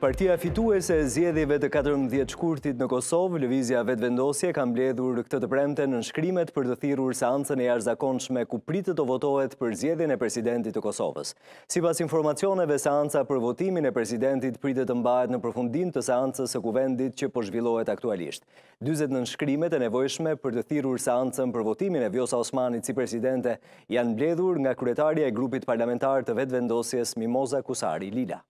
Partia fituese zjedhive të 14 shkurtit në Kosovë, Lëvizja vetë vendosje, kam bledhur këtë të premte në nëshkrimet për të thirur seancën e jarëzakonshme ku pritët o votohet për zjedhjen e presidentit të Kosovës. Si pas informacioneve, seanca për votimin e presidentit pritët të mbajt në përfundim të seancës e kuvendit që po zhvillohet aktualisht. 20 në e nevojshme për të thirur seancën për votimin e Vjosa Osmanit si presidente janë bledhur nga kuretarja e grupit parlamentar të vetë vendosjes Mimoza Kusari Lila.